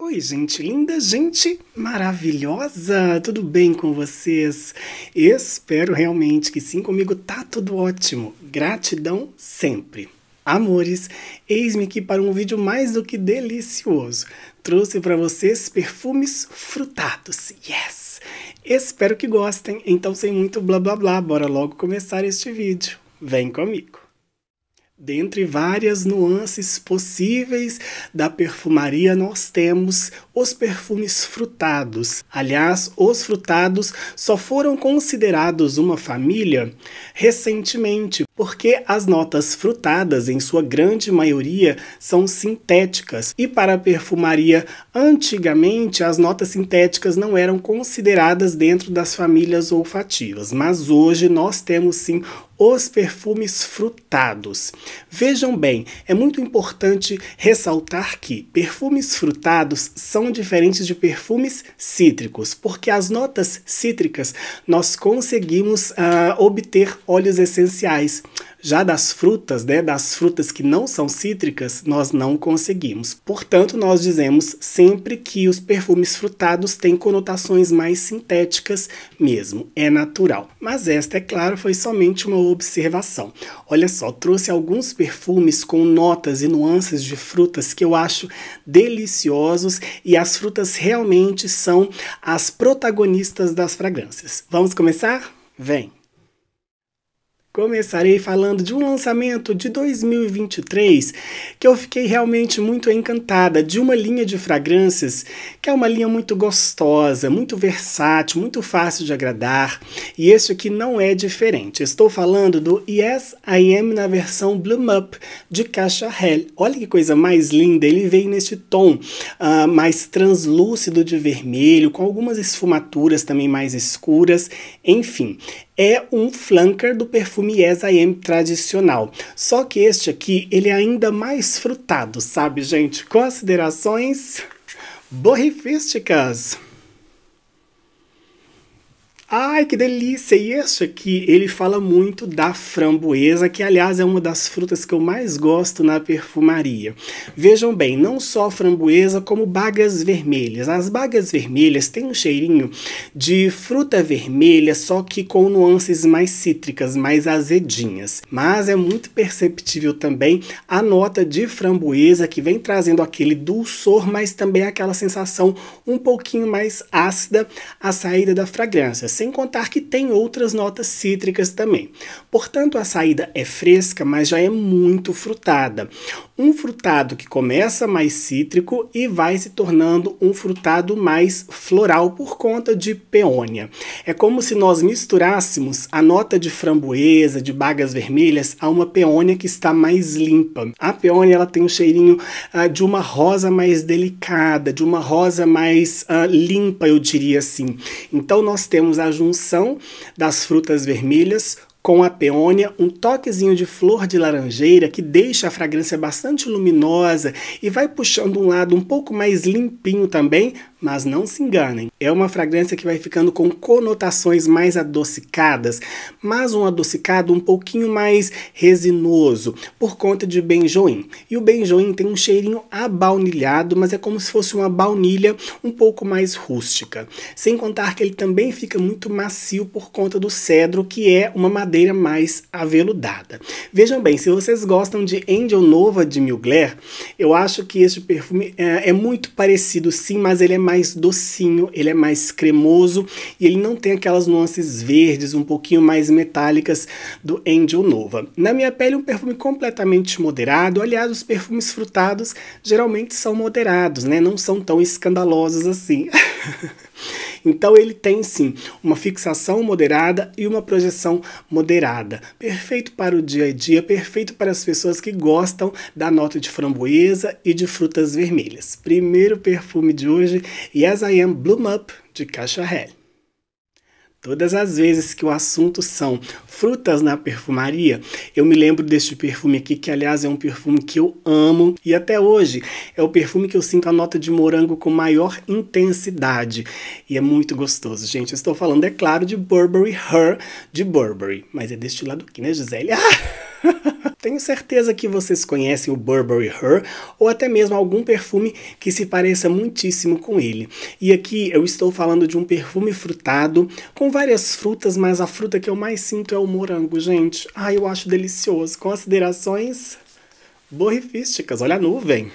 Oi, gente linda, gente maravilhosa, tudo bem com vocês? Espero realmente que sim, comigo tá tudo ótimo. Gratidão sempre. Amores, eis-me aqui para um vídeo mais do que delicioso. Trouxe para vocês perfumes frutados. Yes! Espero que gostem. Então, sem muito blá blá blá, bora logo começar este vídeo. Vem comigo. Dentre várias nuances possíveis da perfumaria, nós temos os perfumes frutados. Aliás, os frutados só foram considerados uma família recentemente, porque as notas frutadas, em sua grande maioria, são sintéticas e para a perfumaria, antigamente as notas sintéticas não eram consideradas dentro das famílias olfativas, mas hoje nós temos sim os perfumes frutados. Vejam bem, é muito importante ressaltar que perfumes frutados são diferentes de perfumes cítricos, porque as notas cítricas nós conseguimos uh, obter óleos essenciais já das frutas, né, das frutas que não são cítricas, nós não conseguimos. Portanto, nós dizemos sempre que os perfumes frutados têm conotações mais sintéticas mesmo, é natural. Mas esta, é claro, foi somente uma observação. Olha só, trouxe alguns perfumes com notas e nuances de frutas que eu acho deliciosos e as frutas realmente são as protagonistas das fragrâncias. Vamos começar? Vem! Começarei falando de um lançamento de 2023 que eu fiquei realmente muito encantada, de uma linha de fragrâncias que é uma linha muito gostosa, muito versátil, muito fácil de agradar, e esse aqui não é diferente. Estou falando do Yes I Am na versão Bloom Up de Caixa Olha que coisa mais linda, ele vem nesse tom uh, mais translúcido de vermelho, com algumas esfumaturas também mais escuras, enfim, é um flanker do perfume Yes I Am tradicional. Só que este aqui, ele é ainda mais frutado, sabe, gente? Considerações borrifísticas. Ai, que delícia! E isso aqui, ele fala muito da framboesa, que aliás é uma das frutas que eu mais gosto na perfumaria. Vejam bem, não só framboesa, como bagas vermelhas. As bagas vermelhas têm um cheirinho de fruta vermelha, só que com nuances mais cítricas, mais azedinhas. Mas é muito perceptível também a nota de framboesa, que vem trazendo aquele dulçor, mas também aquela sensação um pouquinho mais ácida à saída da fragrância sem contar que tem outras notas cítricas também. Portanto, a saída é fresca, mas já é muito frutada. Um frutado que começa mais cítrico e vai se tornando um frutado mais floral por conta de peônia. É como se nós misturássemos a nota de framboesa, de bagas vermelhas, a uma peônia que está mais limpa. A peônia ela tem um cheirinho ah, de uma rosa mais delicada, de uma rosa mais ah, limpa, eu diria assim. Então nós temos a junção das frutas vermelhas com a peônia, um toquezinho de flor de laranjeira que deixa a fragrância bastante luminosa e vai puxando um lado um pouco mais limpinho também, mas não se enganem, é uma fragrância que vai ficando com conotações mais adocicadas, mas um adocicado um pouquinho mais resinoso, por conta de benjoin. E o benjoin tem um cheirinho abaunilhado, mas é como se fosse uma baunilha um pouco mais rústica. Sem contar que ele também fica muito macio por conta do cedro, que é uma madeira mais aveludada. Vejam bem, se vocês gostam de Angel Nova de Mugler, eu acho que este perfume é, é muito parecido sim, mas ele é mais docinho, ele é mais cremoso e ele não tem aquelas nuances verdes um pouquinho mais metálicas do Angel Nova. Na minha pele, um perfume completamente moderado. Aliás, os perfumes frutados geralmente são moderados, né? Não são tão escandalosos assim. Então ele tem sim uma fixação moderada e uma projeção moderada. Perfeito para o dia a dia, perfeito para as pessoas que gostam da nota de framboesa e de frutas vermelhas. Primeiro perfume de hoje, Yes I Am Bloom Up, de Caixa Todas as vezes que o assunto são frutas na perfumaria, eu me lembro deste perfume aqui, que aliás é um perfume que eu amo e até hoje é o perfume que eu sinto a nota de morango com maior intensidade e é muito gostoso, gente. Eu estou falando, é claro, de Burberry Her de Burberry, mas é deste lado aqui, né, Gisele? Ah! Tenho certeza que vocês conhecem o Burberry Her ou até mesmo algum perfume que se pareça muitíssimo com ele. E aqui eu estou falando de um perfume frutado com várias frutas, mas a fruta que eu mais sinto é o morango, gente. Ai, ah, eu acho delicioso. Considerações borrifísticas, olha a nuvem.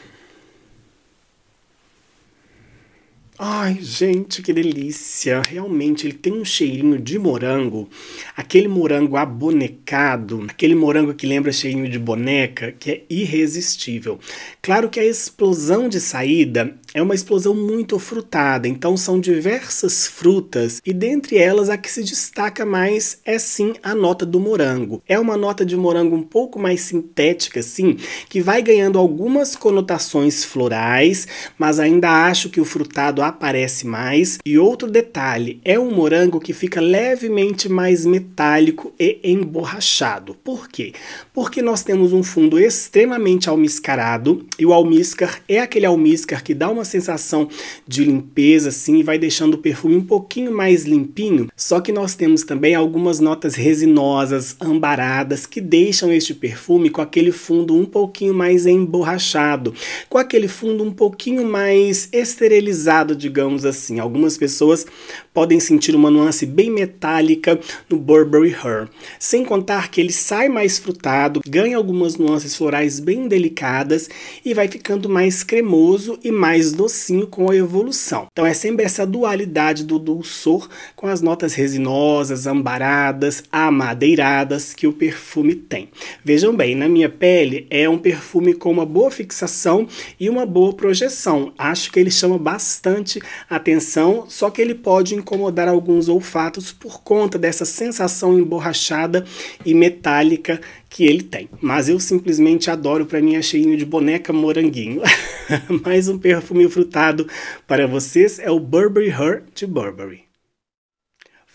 Ai, gente, que delícia! Realmente, ele tem um cheirinho de morango, aquele morango abonecado, aquele morango que lembra cheirinho de boneca, que é irresistível. Claro que a explosão de saída é uma explosão muito frutada, então são diversas frutas e dentre elas a que se destaca mais é sim a nota do morango. É uma nota de morango um pouco mais sintética, assim, que vai ganhando algumas conotações florais, mas ainda acho que o frutado aparece mais. E outro detalhe, é um morango que fica levemente mais metálico e emborrachado. Por quê? Porque nós temos um fundo extremamente almiscarado e o almíscar é aquele almíscar que dá uma uma sensação de limpeza assim e vai deixando o perfume um pouquinho mais limpinho. Só que nós temos também algumas notas resinosas, ambaradas, que deixam este perfume com aquele fundo um pouquinho mais emborrachado, com aquele fundo um pouquinho mais esterilizado, digamos assim. Algumas pessoas podem sentir uma nuance bem metálica no Burberry Her. Sem contar que ele sai mais frutado, ganha algumas nuances florais bem delicadas e vai ficando mais cremoso e mais docinho com a evolução. Então é sempre essa dualidade do dulçor com as notas resinosas, ambaradas, amadeiradas que o perfume tem. Vejam bem, na minha pele é um perfume com uma boa fixação e uma boa projeção. Acho que ele chama bastante atenção, só que ele pode incomodar alguns olfatos por conta dessa sensação emborrachada e metálica que ele tem. Mas eu simplesmente adoro, para mim é cheinho de boneca moranguinho. Mais um perfume frutado para vocês é o Burberry Her de Burberry.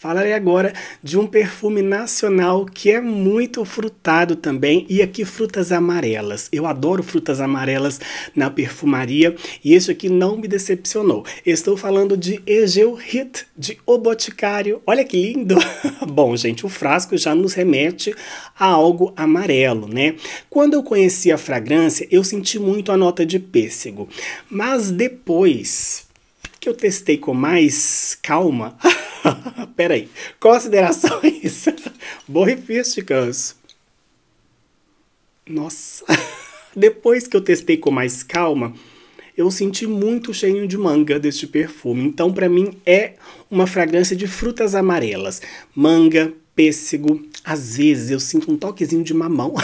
Falarei agora de um perfume nacional que é muito frutado também e aqui frutas amarelas. Eu adoro frutas amarelas na perfumaria e esse aqui não me decepcionou. Estou falando de Egeu Hit de O Boticário. Olha que lindo! Bom, gente, o frasco já nos remete a algo amarelo, né? Quando eu conheci a fragrância, eu senti muito a nota de pêssego, mas depois que eu testei com mais calma. Peraí, considerações borrifísticas. Nossa, depois que eu testei com mais calma, eu senti muito cheirinho de manga deste perfume. Então, para mim, é uma fragrância de frutas amarelas. Manga, pêssego, às vezes eu sinto um toquezinho de mamão.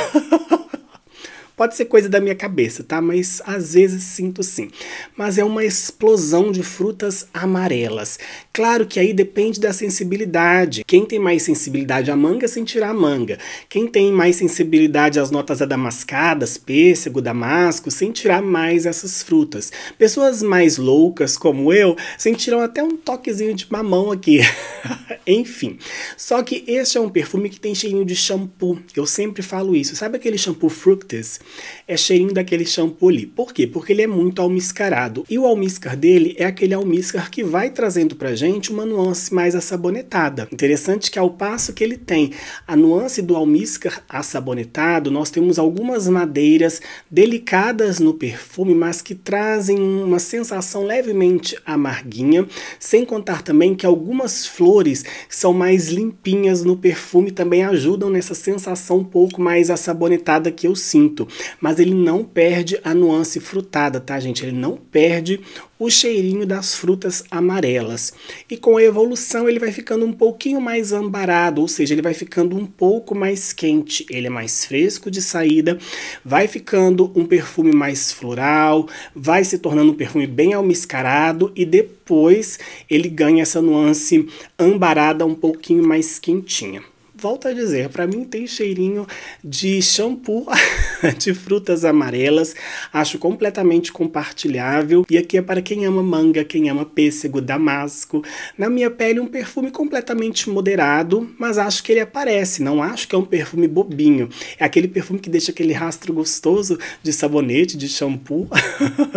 Pode ser coisa da minha cabeça, tá? Mas às vezes sinto sim. Mas é uma explosão de frutas amarelas. Claro que aí depende da sensibilidade. Quem tem mais sensibilidade à manga sentirá a manga. Quem tem mais sensibilidade às notas adamascadas, pêssego, damasco, sentirá mais essas frutas. Pessoas mais loucas como eu sentirão até um toquezinho de mamão aqui. Enfim. Só que este é um perfume que tem cheirinho de shampoo. Eu sempre falo isso. Sabe aquele shampoo Fructis? é cheirinho daquele shampoo ali. Por quê? Porque ele é muito almiscarado. E o almíscar dele é aquele almíscar que vai trazendo pra gente uma nuance mais assabonetada. Interessante que ao passo que ele tem a nuance do almíscar assabonetado, nós temos algumas madeiras delicadas no perfume, mas que trazem uma sensação levemente amarguinha, sem contar também que algumas flores são mais limpinhas no perfume também ajudam nessa sensação um pouco mais assabonetada que eu sinto mas ele não perde a nuance frutada, tá, gente? Ele não perde o cheirinho das frutas amarelas. E com a evolução ele vai ficando um pouquinho mais ambarado, ou seja, ele vai ficando um pouco mais quente, ele é mais fresco de saída, vai ficando um perfume mais floral, vai se tornando um perfume bem almiscarado e depois ele ganha essa nuance ambarada um pouquinho mais quentinha volto a dizer, para mim tem cheirinho de shampoo de frutas amarelas. Acho completamente compartilhável. E aqui é para quem ama manga, quem ama pêssego, damasco. Na minha pele, um perfume completamente moderado, mas acho que ele aparece. Não acho que é um perfume bobinho. É aquele perfume que deixa aquele rastro gostoso de sabonete, de shampoo.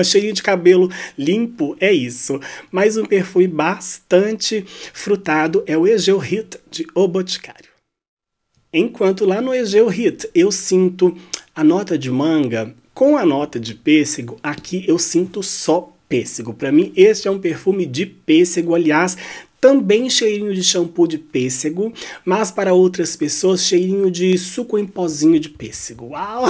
cheirinho de cabelo limpo, é isso. Mais um perfume bastante frutado é o Egeu Hit de O Boticário. Enquanto lá no Egeu Hit eu sinto a nota de manga com a nota de pêssego, aqui eu sinto só pêssego. Para mim, este é um perfume de pêssego. Aliás, também cheirinho de shampoo de pêssego, mas para outras pessoas, cheirinho de suco em pozinho de pêssego. Uau!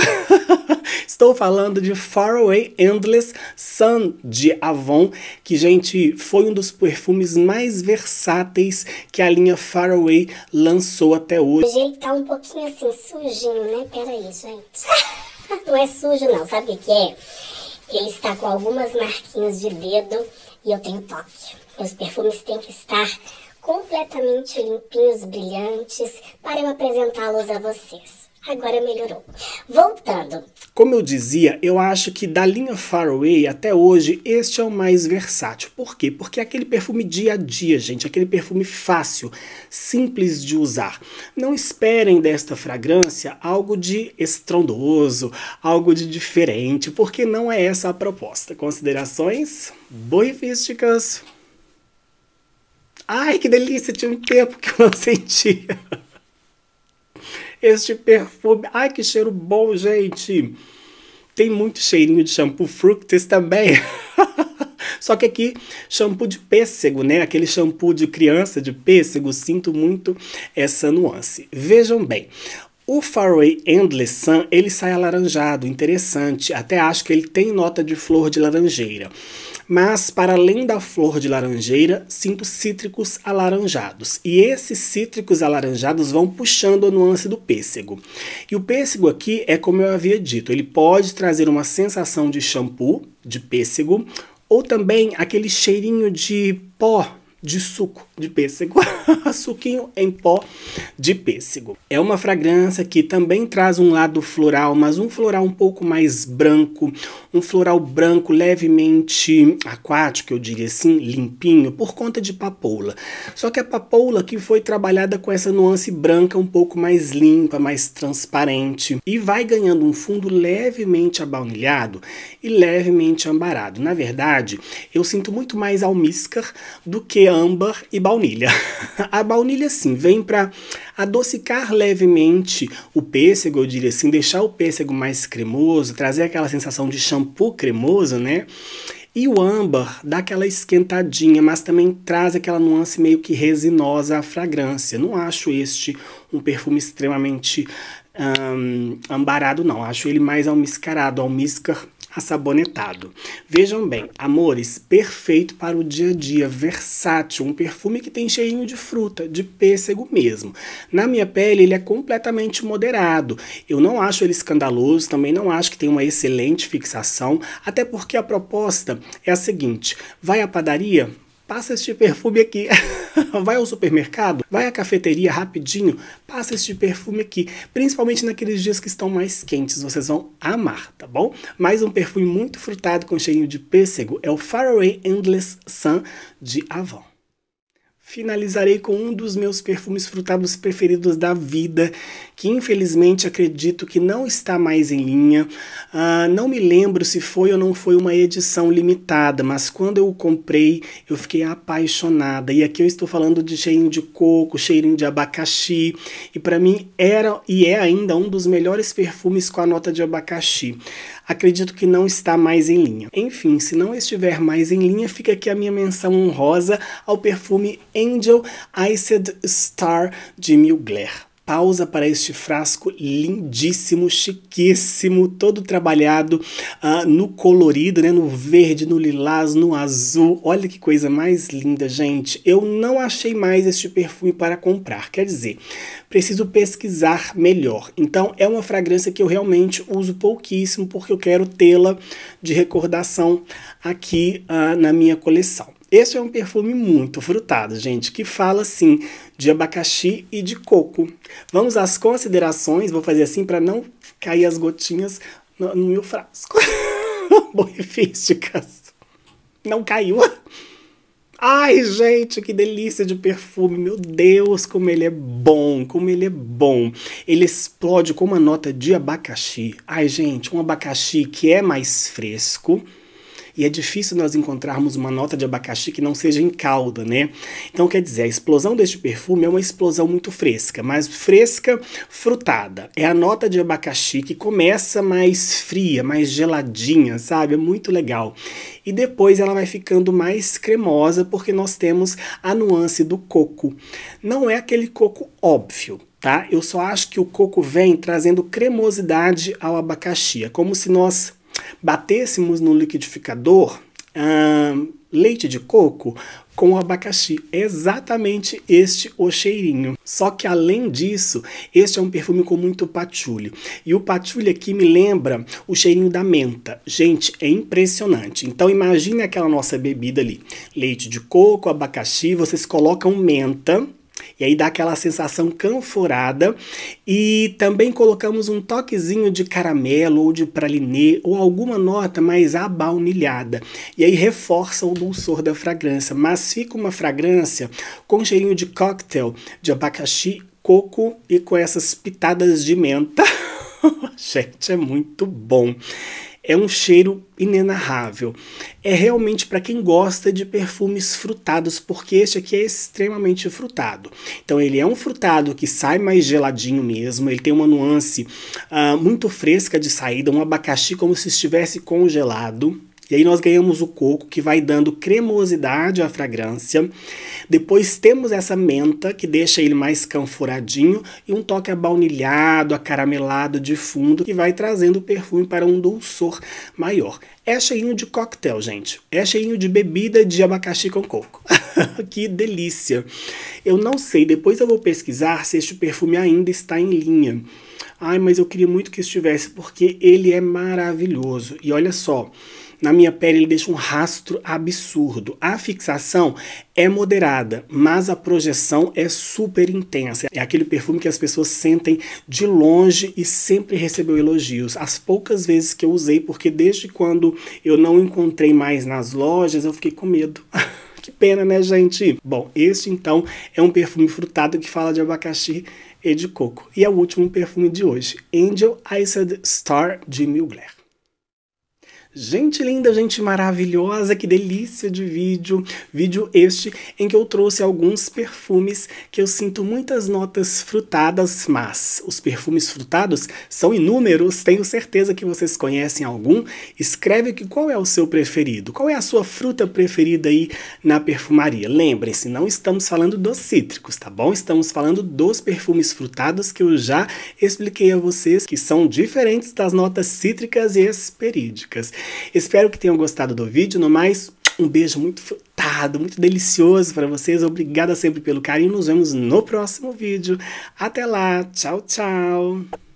Estou falando de Faraway Endless Sun de Avon, que, gente, foi um dos perfumes mais versáteis que a linha Faraway lançou até hoje. Ele tá um pouquinho assim, sujinho, né? Peraí, gente. não é sujo, não. Sabe o que é? Ele está com algumas marquinhas de dedo e eu tenho toque. Os perfumes têm que estar completamente limpinhos, brilhantes, para eu apresentá-los a vocês. Agora melhorou. Voltando. Como eu dizia, eu acho que da linha Faraway até hoje, este é o mais versátil. Por quê? Porque é aquele perfume dia a dia, gente. É aquele perfume fácil, simples de usar. Não esperem desta fragrância algo de estrondoso, algo de diferente, porque não é essa a proposta. Considerações boifísticas? Ai, que delícia, tinha um tempo que eu não sentia. Este perfume, ai, que cheiro bom, gente. Tem muito cheirinho de shampoo fructis também. Só que aqui, shampoo de pêssego, né? Aquele shampoo de criança de pêssego, sinto muito essa nuance. Vejam bem. O Faraway Endless Sun, ele sai alaranjado, interessante. Até acho que ele tem nota de flor de laranjeira. Mas, para além da flor de laranjeira, sinto cítricos alaranjados. E esses cítricos alaranjados vão puxando a nuance do pêssego. E o pêssego aqui é como eu havia dito, ele pode trazer uma sensação de shampoo, de pêssego, ou também aquele cheirinho de pó de suco de pêssego, suquinho em pó de pêssego. É uma fragrância que também traz um lado floral, mas um floral um pouco mais branco, um floral branco levemente aquático, eu diria assim, limpinho, por conta de papoula. Só que a papoula que foi trabalhada com essa nuance branca um pouco mais limpa, mais transparente e vai ganhando um fundo levemente abaunilhado e levemente ambarado. Na verdade, eu sinto muito mais almíscar do que e âmbar e baunilha. A baunilha, sim, vem para adocicar levemente o pêssego, eu diria assim, deixar o pêssego mais cremoso, trazer aquela sensação de shampoo cremoso, né? E o âmbar dá aquela esquentadinha, mas também traz aquela nuance meio que resinosa à fragrância. Não acho este um perfume extremamente ambarado, não. Acho ele mais almiscarado, almíscar assabonetado. Vejam bem, amores, perfeito para o dia a dia, versátil, um perfume que tem cheirinho de fruta, de pêssego mesmo. Na minha pele, ele é completamente moderado. Eu não acho ele escandaloso, também não acho que tem uma excelente fixação, até porque a proposta é a seguinte: vai à padaria, passa este perfume aqui. Vai ao supermercado, vai à cafeteria rapidinho, passa este perfume aqui. Principalmente naqueles dias que estão mais quentes, vocês vão amar, tá bom? Mais um perfume muito frutado com cheirinho de pêssego é o Faraway Endless Sun de Avon. Finalizarei com um dos meus perfumes frutados preferidos da vida, que infelizmente acredito que não está mais em linha. Uh, não me lembro se foi ou não foi uma edição limitada, mas quando eu o comprei eu fiquei apaixonada. E aqui eu estou falando de cheirinho de coco, cheirinho de abacaxi, e para mim era e é ainda um dos melhores perfumes com a nota de abacaxi acredito que não está mais em linha. Enfim, se não estiver mais em linha, fica aqui a minha menção honrosa ao perfume Angel Iced Star de Mugler pausa para este frasco lindíssimo, chiquíssimo, todo trabalhado uh, no colorido, né, no verde, no lilás, no azul. Olha que coisa mais linda, gente. Eu não achei mais este perfume para comprar, quer dizer, preciso pesquisar melhor. Então, é uma fragrância que eu realmente uso pouquíssimo porque eu quero tê-la de recordação aqui uh, na minha coleção. Este é um perfume muito frutado, gente, que fala assim de abacaxi e de coco. Vamos às considerações, vou fazer assim para não cair as gotinhas no, no meu frasco. Borrifísticas. Não caiu. Ai, gente, que delícia de perfume. Meu Deus, como ele é bom, como ele é bom. Ele explode com uma nota de abacaxi. Ai, gente, um abacaxi que é mais fresco, e é difícil nós encontrarmos uma nota de abacaxi que não seja em calda, né? Então, quer dizer, a explosão deste perfume é uma explosão muito fresca, mas fresca, frutada. É a nota de abacaxi que começa mais fria, mais geladinha, sabe? É muito legal. E depois ela vai ficando mais cremosa porque nós temos a nuance do coco. Não é aquele coco óbvio, tá? Eu só acho que o coco vem trazendo cremosidade ao abacaxi, é como se nós batêssemos no liquidificador hum, leite de coco com abacaxi, exatamente este o cheirinho. Só que além disso, este é um perfume com muito patchouli. E o patchouli aqui me lembra o cheirinho da menta. Gente, é impressionante. Então imagine aquela nossa bebida ali, leite de coco, abacaxi, vocês colocam menta e aí dá aquela sensação canforada e também colocamos um toquezinho de caramelo ou de praliné ou alguma nota mais abaunilhada. E aí reforça o dulçor da fragrância, mas fica uma fragrância com cheirinho de cocktail, de abacaxi, coco e com essas pitadas de menta. Gente, é muito bom. É um cheiro inenarrável. É realmente para quem gosta de perfumes frutados, porque este aqui é extremamente frutado. Então ele é um frutado que sai mais geladinho mesmo, ele tem uma nuance uh, muito fresca de saída, um abacaxi como se estivesse congelado. E aí nós ganhamos o coco que vai dando cremosidade à fragrância. Depois temos essa menta que deixa ele mais canfuradinho e um toque abaunilhado, acaramelado de fundo que vai trazendo o perfume para um dulçor maior. É cheinho de coquetel, gente. É cheinho de bebida de abacaxi com coco. que delícia! Eu não sei, depois eu vou pesquisar se este perfume ainda está em linha. Ai, mas eu queria muito que estivesse porque ele é maravilhoso. E olha só, na minha pele ele deixa um rastro absurdo. A fixação é moderada, mas a projeção é super intensa. É aquele perfume que as pessoas sentem de longe e sempre recebeu elogios. As poucas vezes que eu usei, porque desde quando eu não encontrei mais nas lojas, eu fiquei com medo. que pena, né, gente? Bom, este então é um perfume frutado que fala de abacaxi e de coco. E é o último perfume de hoje, Angel Eyed Star de Mugler. Gente linda, gente maravilhosa, que delícia de vídeo! Vídeo este em que eu trouxe alguns perfumes que eu sinto muitas notas frutadas, mas os perfumes frutados são inúmeros, tenho certeza que vocês conhecem algum. Escreve aqui qual é o seu preferido, qual é a sua fruta preferida aí na perfumaria. Lembrem-se, não estamos falando dos cítricos, tá bom? Estamos falando dos perfumes frutados que eu já expliquei a vocês que são diferentes das notas cítricas e esperídicas. Espero que tenham gostado do vídeo. No mais, um beijo muito frutado, muito delicioso para vocês. Obrigada sempre pelo carinho. Nos vemos no próximo vídeo. Até lá. Tchau, tchau.